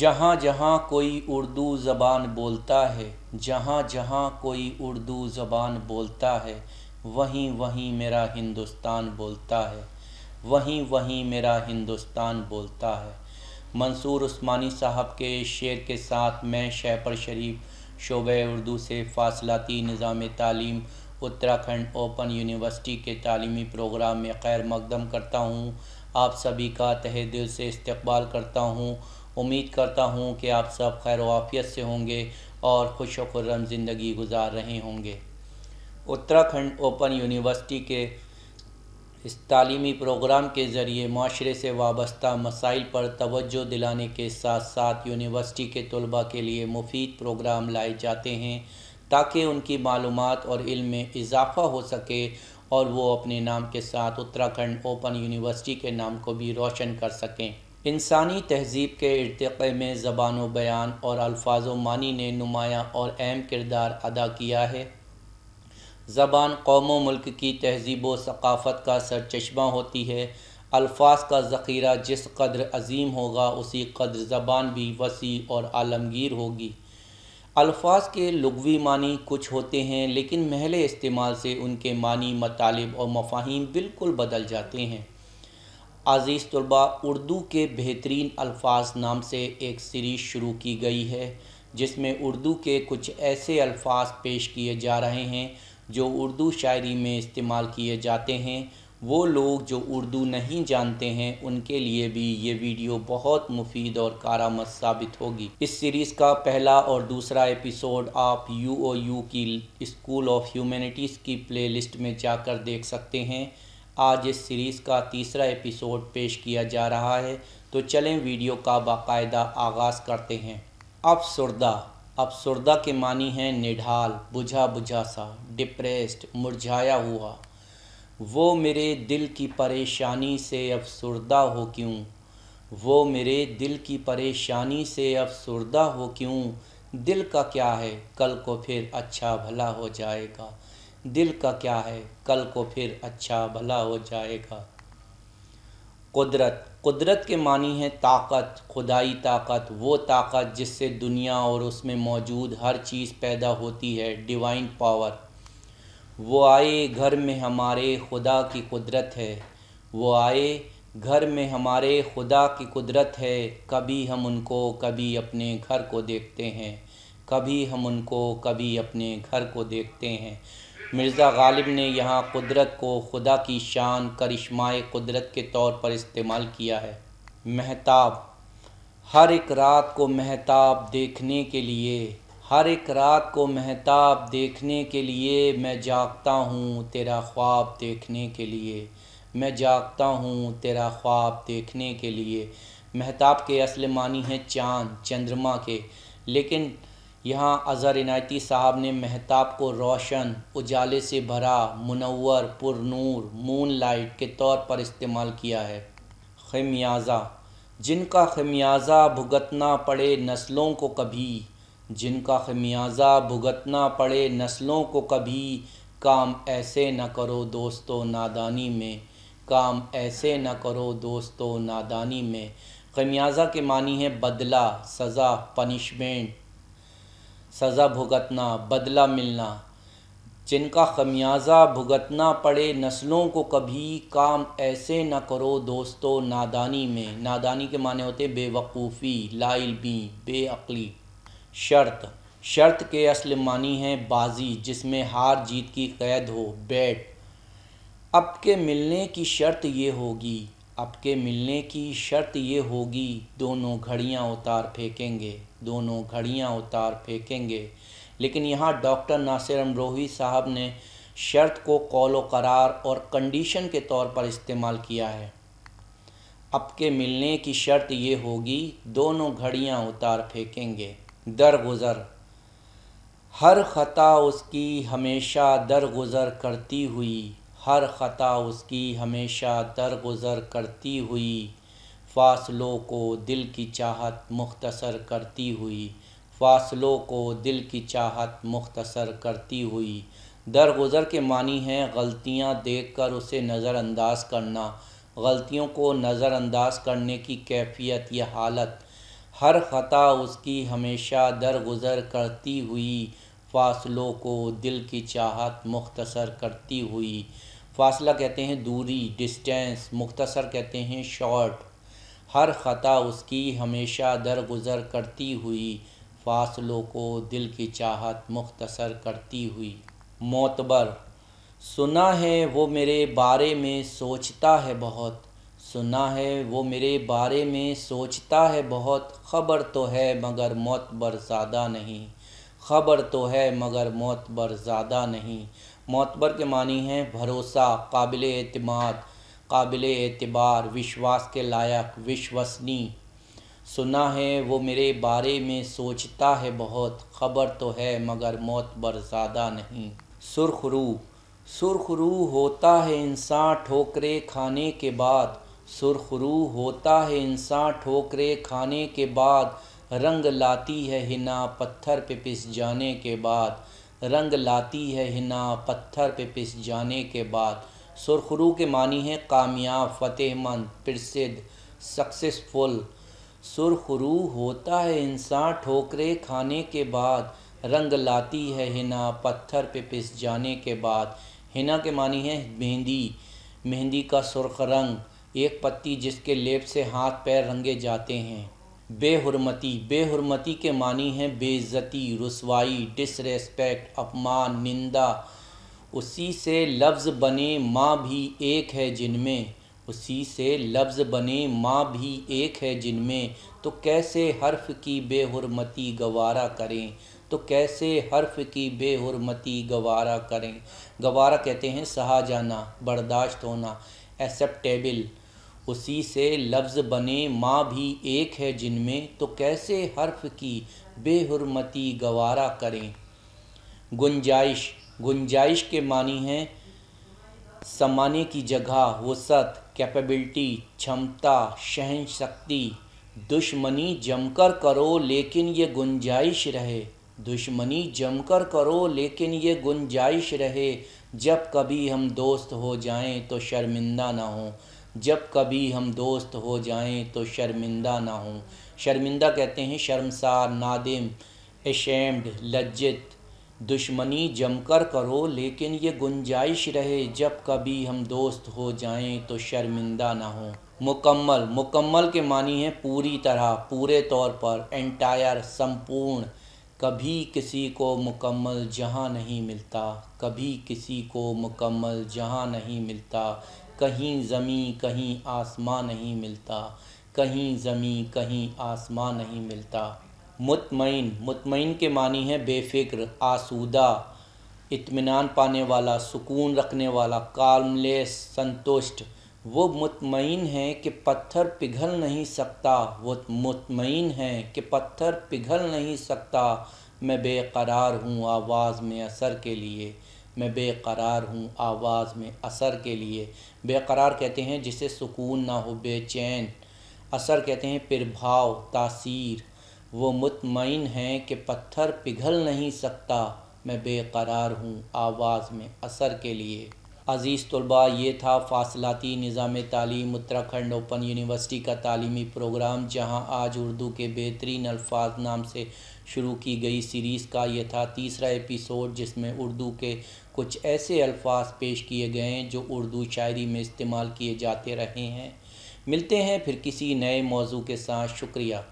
जहाँ जहाँ कोई उर्दू ज़बान बोलता है जहाँ जहाँ कोई उर्दू ज़बान बोलता है वहीं वहीं मेरा हिंदुस्तान बोलता है वहीं वहीं मेरा हिंदुस्तान बोलता है मंसूर उस्मानी साहब के शेर के साथ मैं शहपर शरीफ शोब उर्दू से फासलाती निज़ाम तालीम उत्तराखंड ओपन यूनिवर्सिटी के तालीमी प्रोग्राम में खैर मकदम करता हूँ आप सभी का तहे दिल से इस्तबाल करता हूँ उम्मीद करता हूँ कि आप सब खैर वाफ़ियत से होंगे और खुश खुर्रम ज़िंदगी गुजार रहे होंगे उत्तराखंड ओपन यूनिवर्सिटी के इस तालीमी प्रोग्राम के ज़रिए माशरे से वाबस्ता मसाइल पर तवज्जो दिलाने के साथ साथ यूनिवर्सिटी के तलबा के लिए मुफीद प्रोग्राम लाए जाते हैं ताकि उनकी मालूम और इल्म में इजाफ़ा हो सके और वो अपने नाम के साथ उत्तराखंड ओपन यूनिवर्सिटी के नाम को भी रोशन कर सकें इंसानी तहजीब के इरतक़े में ज़बान व बयान और अल्फाज व मानी ने नुमाया और अहम किरदार अदा किया है ज़बान कौम मुल्क की तहजीब व सकाफ़त का सरचश्मा होती है अल्फाज का ज़ख़ीरा जिस कदर अजीम होगा उसी कदर ज़बान भी वसी और आलमगीर होगी अल्फाज के लगवी मानी कुछ होते हैं लेकिन महल इस्तेमाल से उनके मानी मतालब और मफाहिम बिल्कुल बदल जाते हैं अज़ीज़ तलबा उर्दू के बेहतरीन अल्फाज नाम से एक सीरीज़ शुरू की गई है जिसमें उर्दू के कुछ ऐसे अल्फाज पेश किए जा रहे हैं जो उर्दू शायरी में इस्तेमाल किए जाते हैं वो लोग जो उर्दू नहीं जानते हैं उनके लिए भी ये वीडियो बहुत मुफीद और कारामद साबित होगी इस सीरीज़ का पहला और दूसरा एपिसोड आप यू ओ यू की स्कूल ऑफ ह्यूमनिटीज़ की प्लेलिस्ट में जाकर देख सकते हैं आज इस सीरीज़ का तीसरा एपिसोड पेश किया जा रहा है तो चलें वीडियो का बाकायदा आगाज़ करते हैं अफसरदा अफसरदा के मानी हैं निढाल बुझा बुझा सा डिप्रेस्ड मुरझाया हुआ वो मेरे दिल की परेशानी से अफसरदा हो क्यों वो मेरे दिल की परेशानी से अफसरदा हो क्यों दिल का क्या है कल को फिर अच्छा भला हो जाएगा दिल का क्या है कल को फिर अच्छा भला हो जाएगा कुदरत कुदरत के मानी है ताकत खुदाई ताकत वो ताकत जिससे दुनिया और उसमें मौजूद हर चीज़ पैदा होती है डिवाइन पावर वो आए घर में हमारे खुदा की कुदरत है वो आए घर में हमारे खुदा की कुदरत है कभी हम उनको कभी अपने घर को देखते हैं कभी हम उनको कभी अपने घर को देखते हैं मिर्ज़ा गालिब ने यहाँ कुदरत को खुदा की शान करिश्माए कुदरत के तौर पर इस्तेमाल किया है महताब हर एक रात को महताब देखने के लिए हर एक रात को महताब देखने के लिए मैं जागता हूँ तेरा ख्वाब देखने के लिए मैं जागता हूँ तेरा ख्वाब देखने के लिए महताब के असल मानी है चाँद चंद्रमा के लेकिन यहाँ अज़हर इनायती साहब ने महताब को रोशन उजाले से भरा मुनवर पुरनूर मून लाइट के तौर पर इस्तेमाल किया है खमियाज़ा जिनका खमियाज़ा भुगतना पड़े नस्लों को कभी जिनका खमियाज़ा भुगतना पड़े नस्लों को कभी काम ऐसे न करो दोस्तों नादानी में काम ऐसे न करो दोस्तों नादानी में खमियाज़ा के मानी है बदला सज़ा पनिशमेंट सज़ा भुगतना बदला मिलना जिनका खमियाजा भुगतना पड़े नस्लों को कभी काम ऐसे न करो दोस्तों नादानी में नादानी के माने होते बेवकूफ़ी लाइलमी बेअली शर्त शर्त के असल मानी हैं बाजी जिसमें हार जीत की कैद हो बैट अब के मिलने की शर्त ये होगी आपके मिलने की शर्त ये होगी दोनों घड़ियाँ उतार फेंकेंगे दोनों घड़ियाँ उतार फेंकेंगे लेकिन यहाँ डॉक्टर नासिर अमरोही साहब ने शर्त को कौल करार और कंडीशन के तौर पर इस्तेमाल किया है आपके मिलने की शर्त ये होगी दोनों घड़ियाँ उतार फेंकेंगे दरगुजर हर ख़ता उसकी हमेशा दरगुजर करती हुई हर ख़ता उसकी हमेशा दरगुजर करती हुई फासलों को दिल की चाहत मुख्तसर करती हुई फासलों को दिल की चाहत मुख्तसर करती हुई दरगुजर के मानी हैं गलतियां देखकर उसे नज़रअंदाज करना गलतियों को नज़रअंदाज करने की कैफियत या हालत हर ख़ता उसकी हमेशा दरगुजर करती हुई फासलों को दिल की चाहत मुख्तसर करती हुई फासला कहते हैं दूरी डिस्टेंस मुख्तसर कहते हैं शॉर्ट हर ख़ता उसकी हमेशा दरगुजर करती हुई फासलों को दिल की चाहत मुख्तसर करती हुई मोतबर सुना है वो मेरे बारे में सोचता है बहुत सुना है वो मेरे बारे में सोचता है बहुत ख़बर तो है मगर मोतबर ज़्यादा नहीं ख़बर तो है मगर मोतबर ज़्यादा नहीं मोतबर के मानी हैं भरोसा काबिल अतमाद काबिल एतबार विश्वास के लायक विश्वसनी सुना है वो मेरे बारे में सोचता है बहुत ख़बर तो है मगर मोतबर ज़्यादा नहीं सुरख रू सुरख रू होता है इंसान ठोकरे खाने के बाद सुरख रू होता है इंसान ठोकरे खाने के बाद रंग लाती है हिना पत्थर पे पिस जाने के बाद रंग लाती है हिना पत्थर पे पिस जाने के बाद सुरखरू के मानी है कामयाब फतेहमंद प्रसिद्ध सक्सेसफुल सुरखरू होता है इंसान ठोकरे खाने के बाद रंग लाती है हिना पत्थर पे पिस जाने के बाद हिना के मानी है मेहंदी मेहंदी का सुरख रंग एक पत्ती जिसके लेप से हाथ पैर रंगे जाते हैं बेहरमती बेहरमती के मानी हैं बेज़ती रसवाई डिसरेस्पेक्ट अपमान निंदा उसी से लफ्ज़ बने माँ भी एक है जिनमें उसी से लफ्ज़ बने माँ भी एक है जिनमें तो कैसे हर्फ की बेहरमती गवारा करें तो कैसे हर्फ की बेहरमती गवारा करें गवारा कहते हैं सहा जाना बर्दाश्त होना एक्सेप्टेबल उसी से लफ्ज़ बने माँ भी एक है जिनमें तो कैसे हर्फ की बेहरमती गवारा करें गुंजाइश गुंजाइश के मानी हैं समाने की जगह वसत कैपेबिलिटी क्षमता सहन शक्ति दुश्मनी जमकर करो लेकिन ये गुंजाइश रहे दुश्मनी जमकर करो लेकिन ये गुंजाइश रहे जब कभी हम दोस्त हो जाएं तो शर्मिंदा ना हों जब कभी हम दोस्त हो जाएं तो शर्मिंदा ना हों शर्मिंदा कहते हैं शर्मसार नादिम एशेम्ड लज्जित दुश्मनी जमकर करो लेकिन ये गुंजाइश रहे जब कभी हम दोस्त हो जाएं तो शर्मिंदा ना हों मुकम्मल मुकम्मल के मानी है पूरी तरह पूरे तौर पर एंटायर संपूर्ण कभी किसी को मुकम्मल जहाँ नहीं मिलता कभी किसी को मुकम्मल जहाँ नहीं मिलता कहीं ज़मीं कहीं आसमां नहीं मिलता कहीं ज़मीं कहीं आसमां नहीं मिलता मुतमिन मुतमिन के मानी है बेफिक्र आसूदा इत्मीनान पाने वाला सुकून रखने वाला कामलेस संतुष्ट वो मुतमिन है कि पत्थर पिघल नहीं सकता वो मुतमिन है कि पत्थर पिघल नहीं सकता मैं बेकरार हूँ आवाज़ में असर के लिए मैं बेकरार हूँ आवाज़ में असर के लिए बेकरार कहते हैं जिसे सुकून ना हो बेचैन असर कहते हैं प्रभाव तासीर वो मुतमिन हैं कि पत्थर पिघल नहीं सकता मैं बेकरार हूँ आवाज़ में असर के लिए अज़ीज़ तलबा ये था फासलाती निज़ाम तालीम उत्तराखंड ओपन यूनिवर्सिटी का तालीमी प्रोग्राम जहाँ आज उर्दू के बेहतरीन अल्फाज नाम से शुरू की गई सीरीज़ का यह था तीसरा एपिसोड जिसमें उर्दू के कुछ ऐसे अल्फाज पेश किए गए हैं जो उर्दू शायरी में इस्तेमाल किए जाते रहे हैं मिलते हैं फिर किसी नए मौजू के साथ शुक्रिया